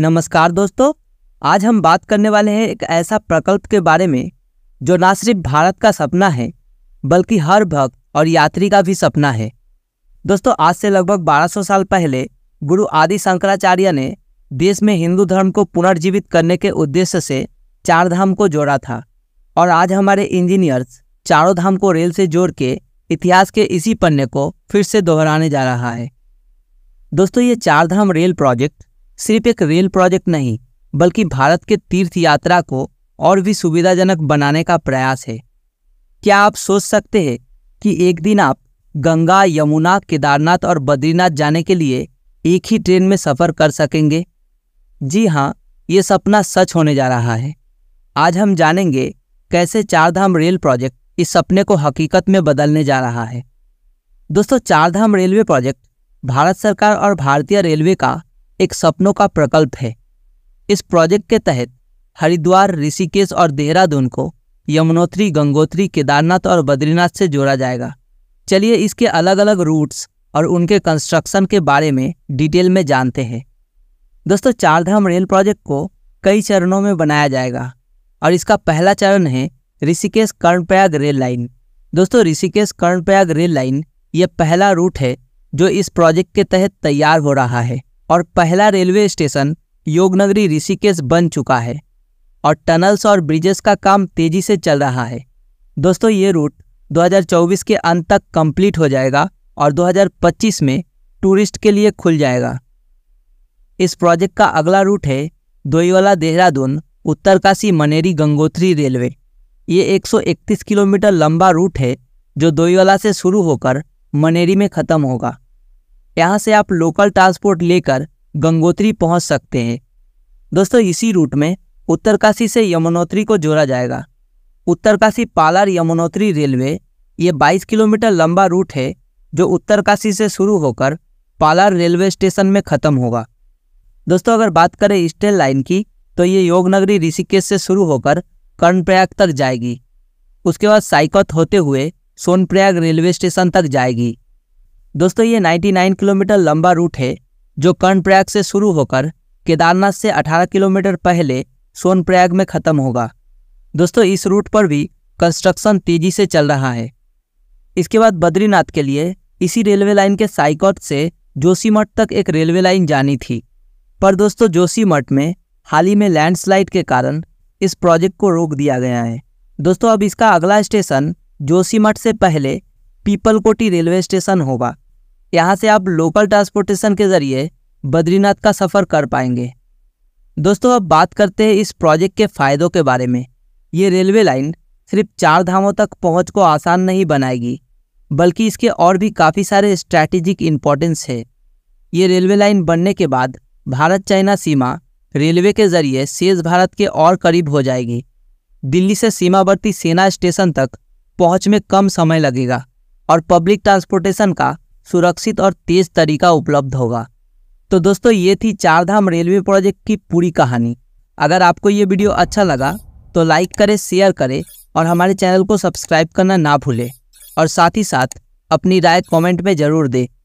नमस्कार दोस्तों आज हम बात करने वाले हैं एक ऐसा प्रकल्प के बारे में जो ना सिर्फ भारत का सपना है बल्कि हर भक्त और यात्री का भी सपना है दोस्तों आज से लगभग 1200 साल पहले गुरु आदि शंकराचार्य ने देश में हिंदू धर्म को पुनर्जीवित करने के उद्देश्य से चार धाम को जोड़ा था और आज हमारे इंजीनियर्स चारों धाम को रेल से जोड़ के इतिहास के इसी पन्ने को फिर से दोहराने जा रहा है दोस्तों ये चार धाम रेल प्रोजेक्ट सिर्फ एक रेल प्रोजेक्ट नहीं बल्कि भारत के तीर्थ यात्रा को और भी सुविधाजनक बनाने का प्रयास है क्या आप सोच सकते हैं कि एक दिन आप गंगा यमुना केदारनाथ और बद्रीनाथ जाने के लिए एक ही ट्रेन में सफ़र कर सकेंगे जी हाँ ये सपना सच होने जा रहा है आज हम जानेंगे कैसे चारधाम रेल प्रोजेक्ट इस सपने को हकीकत में बदलने जा रहा है दोस्तों चारधाम रेलवे प्रोजेक्ट भारत सरकार और भारतीय रेलवे का एक सपनों का प्रकल्प है इस प्रोजेक्ट के तहत हरिद्वार ऋषिकेश और देहरादून को यमुनोत्री गंगोत्री केदारनाथ और बद्रीनाथ से जोड़ा जाएगा चलिए इसके अलग अलग रूट्स और उनके कंस्ट्रक्शन के बारे में डिटेल में जानते हैं दोस्तों चारधाम रेल प्रोजेक्ट को कई चरणों में बनाया जाएगा और इसका पहला चरण है ऋषिकेश कर्णप्रयाग रेल लाइन दोस्तों ऋषिकेश कर्णप्रयाग रेल लाइन यह पहला रूट है जो इस प्रोजेक्ट के तहत तैयार हो रहा है और पहला रेलवे स्टेशन योगनगरी ऋषिकेश बन चुका है और टनल्स और ब्रिजेस का काम तेजी से चल रहा है दोस्तों ये रूट 2024 के अंत तक कंप्लीट हो जाएगा और 2025 में टूरिस्ट के लिए खुल जाएगा इस प्रोजेक्ट का अगला रूट है दोईवाला देहरादून उत्तरकाशी मनेरी गंगोत्री रेलवे ये 131 किलोमीटर लंबा रूट है जो दोईवाला से शुरू होकर मनेरी में ख़त्म होगा यहाँ से आप लोकल ट्रांसपोर्ट लेकर गंगोत्री पहुँच सकते हैं दोस्तों इसी रूट में उत्तरकाशी से यमुनोत्री को जोड़ा जाएगा उत्तरकाशी पालार यमुनोत्री रेलवे ये 22 किलोमीटर लंबा रूट है जो उत्तरकाशी से शुरू होकर पालार रेलवे स्टेशन में ख़त्म होगा दोस्तों अगर बात करें स्टेल लाइन की तो ये योगनगरी ऋषिकेश से शुरू होकर कर्णप्रयाग तक जाएगी उसके बाद साइकत होते हुए सोनप्रयाग रेलवे स्टेशन तक जाएगी दोस्तों ये 99 किलोमीटर लंबा रूट है जो कर्णप्रयाग से शुरू होकर केदारनाथ से 18 किलोमीटर पहले सोनप्रयाग में ख़त्म होगा दोस्तों इस रूट पर भी कंस्ट्रक्शन तेज़ी से चल रहा है इसके बाद बद्रीनाथ के लिए इसी रेलवे लाइन के साइकॉट से जोशीमठ तक एक रेलवे लाइन जानी थी पर दोस्तों जोशीमठ में हाल ही में लैंडस्लाइड के कारण इस प्रोजेक्ट को रोक दिया गया है दोस्तों अब इसका अगला स्टेशन जोशीमठ से पहले पीपलकोटी रेलवे स्टेशन होगा यहाँ से आप लोकल ट्रांसपोर्टेशन के ज़रिए बद्रीनाथ का सफ़र कर पाएंगे दोस्तों अब बात करते हैं इस प्रोजेक्ट के फ़ायदों के बारे में ये रेलवे लाइन सिर्फ चार धामों तक पहुँच को आसान नहीं बनाएगी बल्कि इसके और भी काफ़ी सारे स्ट्रैटेजिक इम्पोर्टेंस है ये रेलवे लाइन बनने के बाद भारत चाइना सीमा रेलवे के ज़रिए शेष भारत के और करीब हो जाएगी दिल्ली से सीमावर्ती सेना स्टेशन तक पहुंच में कम समय लगेगा और पब्लिक ट्रांसपोर्टेशन का सुरक्षित और तेज तरीका उपलब्ध होगा तो दोस्तों ये थी चारधाम रेलवे प्रोजेक्ट की पूरी कहानी अगर आपको ये वीडियो अच्छा लगा तो लाइक करें शेयर करें और हमारे चैनल को सब्सक्राइब करना ना भूलें और साथ ही साथ अपनी राय कमेंट में ज़रूर दें